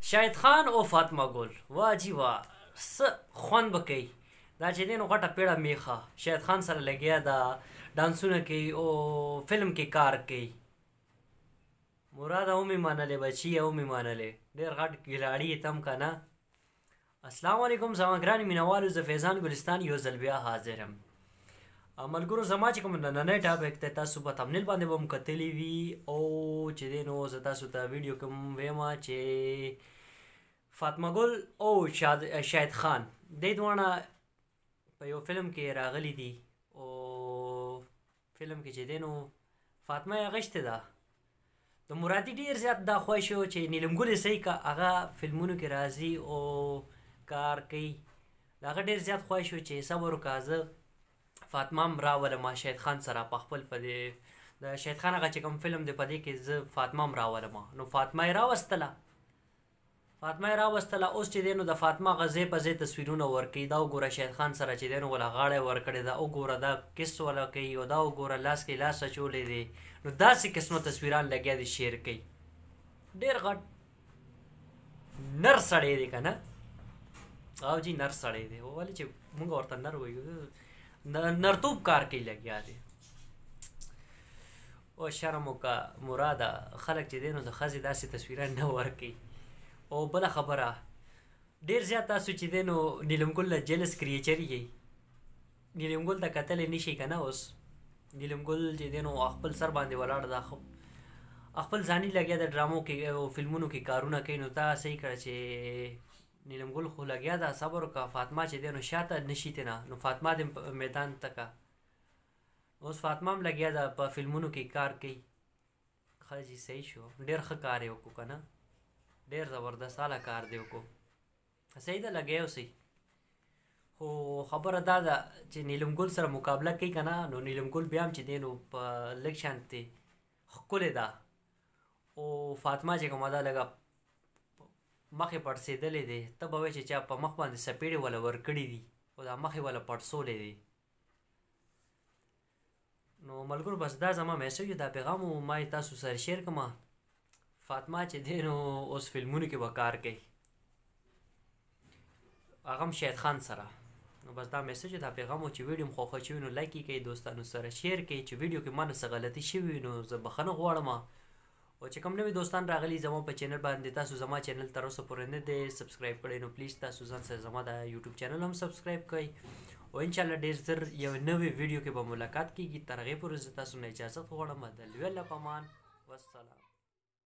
شاهد خان او فاطمه ګل واجی وا س خوان بکی دا چې دین غټه پیړه میخه شاهد خان سره لګیا دا ډانسونه کوي او فلم کې کار کوي مراد او می مانلې بچي او می مانلې ډېر غټ ګلاړي تم کنه السلام علیکم زما ګران مینوالو زفیزان ګلستان یو ځل بیا حاضرم ملګرو زما چې کوم نننې ټاپک ته تاسو په تمنیل باندې وم کتلی وی او چې دین نو زه تاسو ته ویډیو کوم وېما چې فاطمه ګل او شاهد خان د دوانه په یو فلم کې راغلی دي او فلم کې چې دین نو فاطمه غشته ده د مرادی ډیر زیات دا خوښ شو چې نیلمګل سې کا هغه فلمونو کې راځي او کار کوي دا ډیر زیات خوښ شو چې صبر وکازه فاطمه هم راوله ما شهید خان سره په خپل په دې د شهید خان هغه چې کوم فلم دی په دې کې زه فاطمه هم راوله ما نو فاطمه یې راوستله فاطمه یې راوستله اوس چې دی نو د فاطمه غزې په ځای تصویرونه ورکوي دا وګوره شهید خان سره چې دی نو وله غاړه ورکړې ده وګوره دا کس وله کوي او دا وګوره لاس کې لاس اچولی دی نو داسې قسمه تصویران لګیا دي شیر کوي ډېر غټ نر سړی دی که نه او جی نر سړی دی ولې چې موږ ورته نر وایو نرتوب کار کې لګیا دي او شرم وکا مراده خلک چې دینو د خزې داسې تصویرونه نه ورکي او بل خبره ډیر زیات تاسو چې دینو نیلمګل له جلس کریچر یې نیلمګل د قتل نشي کنه اوس نیلمګل چې دینو خپل سر باندې ولاړ دا خو خپل ځاني لګیا د ډرامو کې او فلمونو کې کارونه کوي نو تاسو یې کړ چې نیلمګل خو لګیا ده صبر وکړه فاطمه چې دی نو شاته نشي تینا نو فاطمه د میدان تکا اوس فاطمه هم لګیا ده په فلمونو کې کار کوي خرجی صحیح شو ډیر ښه کار یې وکړو کنه ډیر زبردست اعلی کار دی وکړو صحیح ده لګیا اوسئ خو خبره دا ده چې نیلمګل سره مقابله کوي کنه نو نیلمګل بیا هم چې دی نو په لږ شانتي ښکلې ده او فاطمه چې کومه ده لګه مخې پړسېدلې دی ته به وایې چې چا په مخ باندې سپېړې وله ورکړي دي خو دا مخې وله پړسولی دی نو ملګرو بس دا زما میسج دا پیغام ما یې تاسو سره شیر کما فاطمه چې دی نو اوس فلمونو کې به کار کوي هغه هم شاید خان سره نو بس دا میسج دا پیغام چې ویډیو م خوښه شوي نو لایک یې کوي دوستانو سره شیر کوي چې ویډیو کې ما نه څه غلطي شوي نو زه بخښنه غواړم او چې کوم نوې دوستان راغلي زمو په چینل باندې تاسو زما چینل تر اوسه پورې نه دی سبسکرایب کړئ نو پلیز تاسو ځان سره زما د یوټیوب چینل هم سبسکرایب کړئ او ان شاء الله ډیر زر یو نوې ویډیو کې به ملاقات کیږي ترغه پر تاسو نه اجازه غواړم د لویل پمان والسلام